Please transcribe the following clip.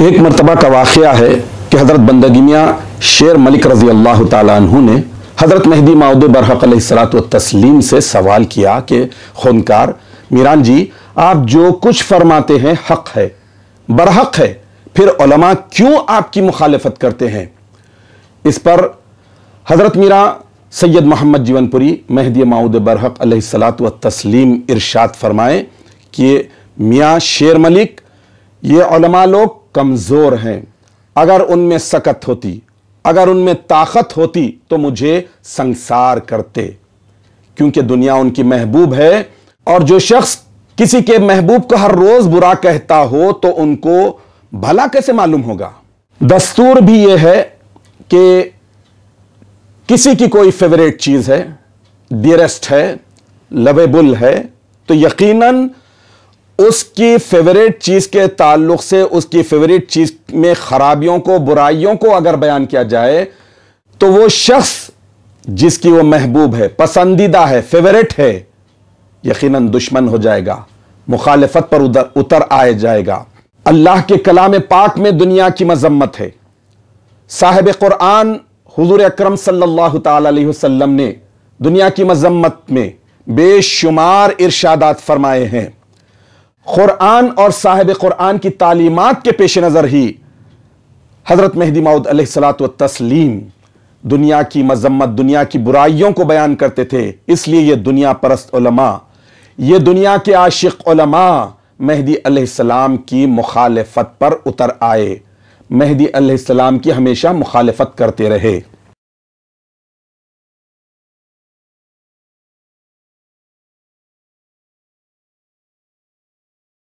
एक मरतबा का वाक़ है कि हज़रत बंदगिमिया शेर मलिक रजी अल्लाह तु ने हज़रत महदी माउद बरहक सलात तस्लीम से सवाल किया कि खुनकार मीरान जी आप जो कुछ फरमाते हैं हक है बरहक है फिर क्यों आपकी मुखालफत करते हैं इस पर हज़रत मीरा सैयद मोहम्मद जीवनपुरी महदी माउद बरहक सलात तस्लीम इरशाद फरमाए कि मियाँ शेर मलिक ये लोग कमज़ोर हैं अगर उनमें सकत होती अगर उनमें ताकत होती तो मुझे संसार करते क्योंकि दुनिया उनकी महबूब है और जो शख्स किसी के महबूब को हर रोज बुरा कहता हो तो उनको भला कैसे मालूम होगा दस्तूर भी यह है कि किसी की कोई फेवरेट चीज है डियरेस्ट है लवेबुल है तो यकीनन उसकी फेवरेट चीज़ के ताल्लुक से उसकी फेवरेट चीज़ में ख़राबियों को बुराइयों को अगर बयान किया जाए तो वो शख्स जिसकी वो महबूब है पसंदीदा है फेवरेट है यकीनन दुश्मन हो जाएगा मुखालफत पर उधर उतर आए जाएगा अल्लाह के कलाम पाक में दुनिया की मजम्मत है साहिब कुरान हजूर अक्रम सल्लल्लाहु अलैहि वसल्लम ने दुनिया की मजम्मत में बेशुमार इर्शादात फरमाए हैं कुरान और साहिब कुरान की तालीमत के पेश नज़र ही हज़रत मेहदी माउद सलात व तस्लीम दुनिया की मजम्मत दुनिया की बुराइयों को बयान करते थे इसलिए ये दुनिया परस्त उलमा ये दुनिया के आशिक उलमा मेहदी अलैहिस्सलाम की मुखालफत पर उतर आए मेहदी अलैहिस्सलाम की हमेशा मुखालफत करते रहे